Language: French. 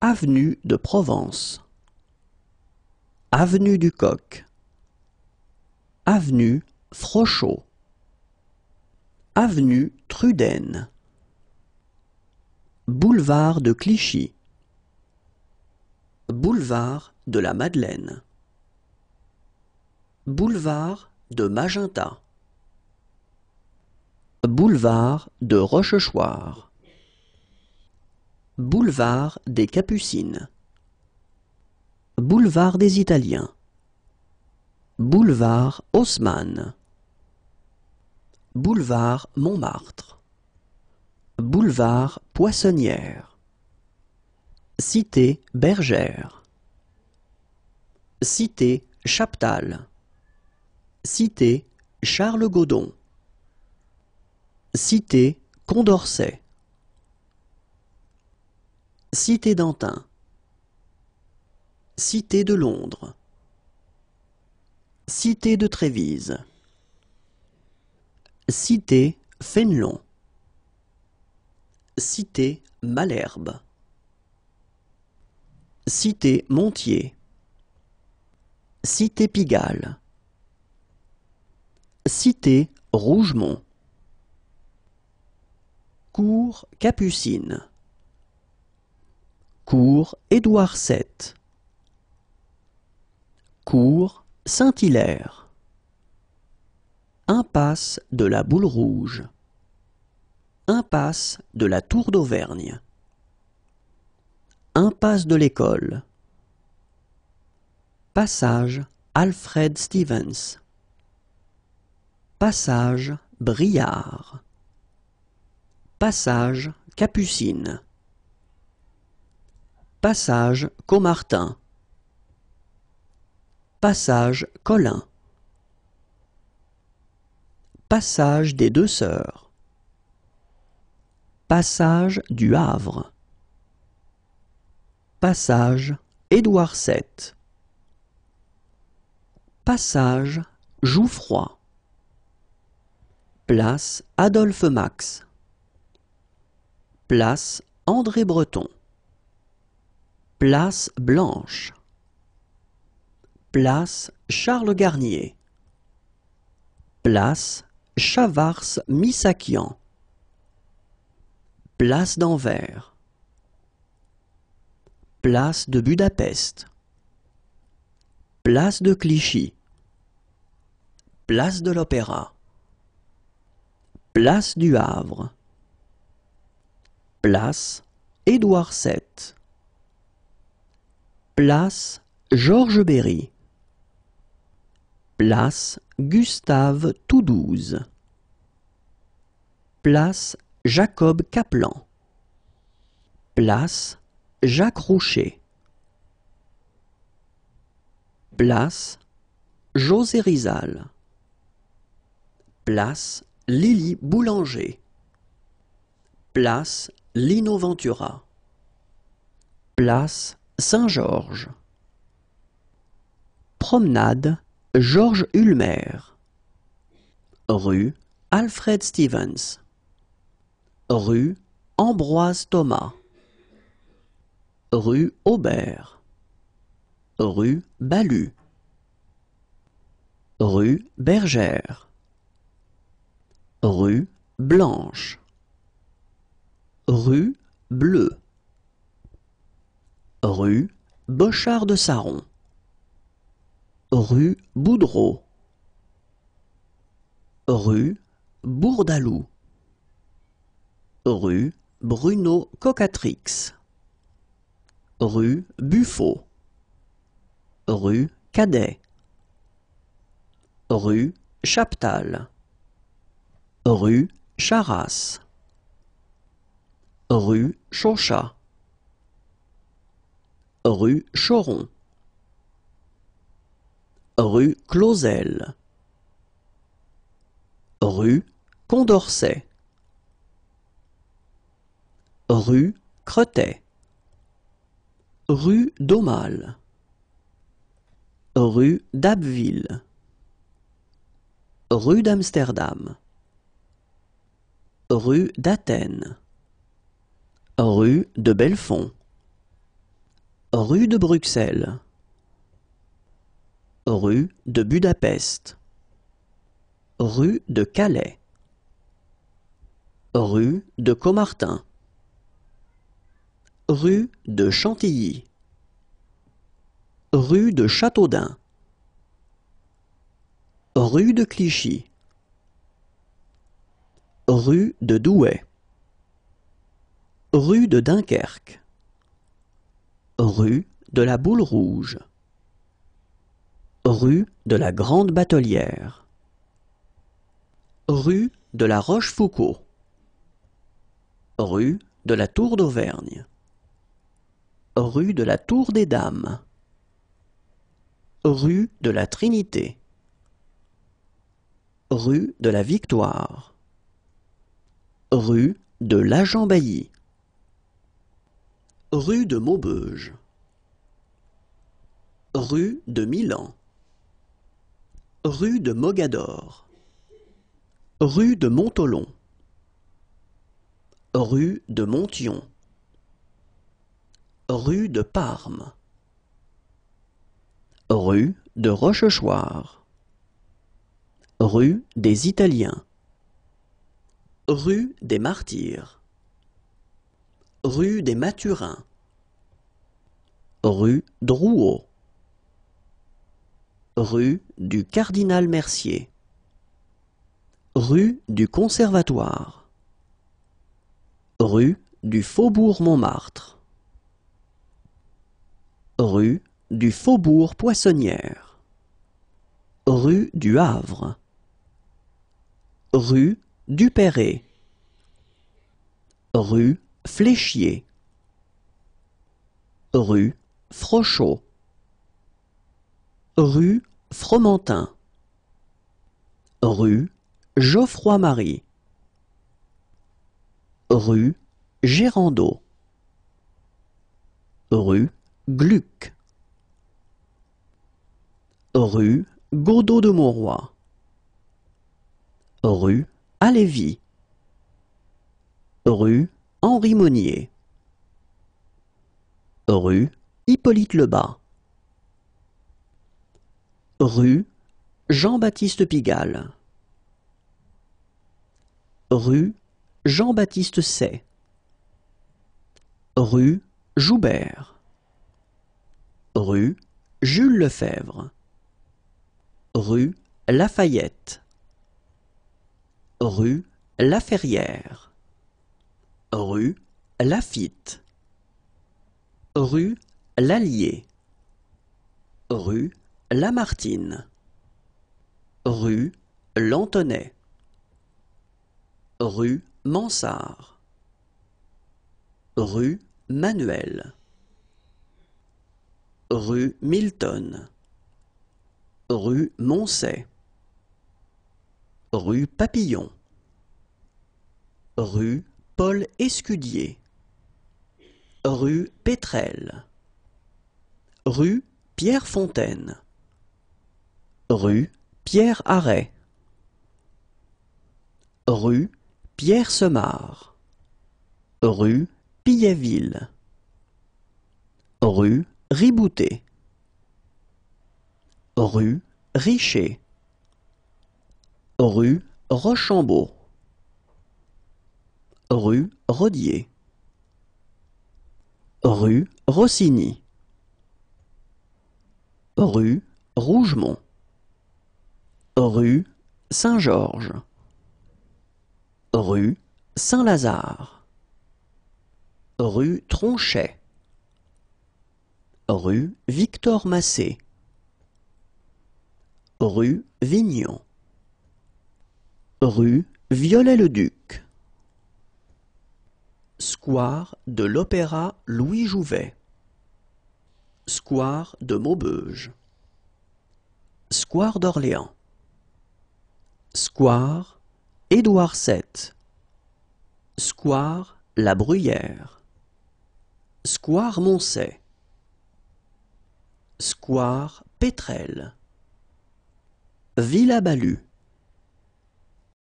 Avenue de Provence Avenue du Coq Avenue Frochot Avenue Trudaine Boulevard de Clichy Boulevard de la Madeleine Boulevard de Magenta Boulevard de Rochechouart Boulevard des Capucines Boulevard des Italiens Boulevard Haussmann Boulevard Montmartre Boulevard Poissonnière Cité Bergère Cité Chaptal Cité Charles Godon Cité Condorcet Cité d'Antin Cité de Londres Cité de Trévise Cité Fénelon Cité Malherbe Cité Montier Cité Pigalle Cité Rougemont Cour Capucine Cours Édouard VII. Cours Saint-Hilaire. Impasse de la Boule Rouge. Impasse de la Tour d'Auvergne. Impasse de l'École. Passage Alfred Stevens. Passage Briard. Passage Capucine. Passage Caumartin Passage Colin Passage des Deux Sœurs Passage du Havre Passage Édouard VII Passage Jouffroy Place Adolphe Max Place André Breton Place Blanche, Place Charles Garnier, Place Chavars-Missakian, Place d'Anvers, Place de Budapest, Place de Clichy, Place de l'Opéra, Place du Havre, Place Édouard VII. Place Georges Berry Place Gustave Toudouze. Place Jacob Caplan. Place Jacques Roucher Place José Rizal Place Lily Boulanger Place Lino Ventura Place Saint-Georges Promenade Georges Ulmer Rue Alfred Stevens Rue Ambroise Thomas Rue Aubert Rue Balu Rue Bergère Rue Blanche Rue Bleue Rue Bochard de Saron, Rue Boudreau, Rue Bourdalou. Rue Bruno Cocatrix, Rue Buffot, Rue Cadet, Rue Chaptal, Rue Charras, Rue Chauchat. Rue Choron Rue Clausel Rue Condorcet Rue Cretet Rue d'Aumale Rue d'Abbeville Rue d'Amsterdam Rue d'Athènes Rue de Belfond Rue de Bruxelles. Rue de Budapest. Rue de Calais. Rue de Comartin. Rue de Chantilly. Rue de Châteaudun. Rue de Clichy. Rue de Douai. Rue de Dunkerque. Rue de la Boule Rouge, Rue de la Grande Batelière, Rue de la Rochefoucauld, Rue de la Tour d'Auvergne, Rue de la Tour des Dames, Rue de la Trinité, Rue de la Victoire, Rue de l'Agent Bailly. Rue de Maubeuge, rue de Milan, rue de Mogador, rue de Montolon, rue de Montion, rue de Parme, rue de Rochechouart, rue des Italiens, rue des Martyrs. Rue des Mathurins, Rue Drouot, Rue du Cardinal Mercier, Rue du Conservatoire, Rue du Faubourg Montmartre, Rue du Faubourg Poissonnière, Rue du Havre, Rue du Perret. Rue Fléchier Rue Frochot Rue Fromentin Rue Geoffroy-Marie Rue Gérandeau. Rue Gluck Rue gaudot de Montroy Rue Alévy. Rue Henri Monnier Rue Hippolyte Lebas Rue Jean-Baptiste Pigalle Rue Jean-Baptiste Say Rue Joubert Rue Jules Lefebvre Rue Lafayette Rue Laferrière Rue Lafitte. rue Lallier, rue Lamartine, rue Lantonnet, rue Mansart, rue Manuel, rue Milton, rue Moncey, rue Papillon, rue Paul Escudier Rue Pétrel Rue Pierre Fontaine Rue Pierre Arret Rue Pierre Semard Rue pilletville Rue Ribouté Rue Richer Rue Rochambeau Rue Rodier, Rue Rossini, Rue Rougemont, Rue Saint-Georges, Rue Saint-Lazare, Rue Tronchet, Rue Victor Massé, Rue Vignon, Rue violet le duc Square de l'Opéra Louis-Jouvet, Square de Maubeuge, Square d'Orléans, Square Édouard VII, Square La Bruyère, Square Moncey, Square Pétrel, Villa Balu.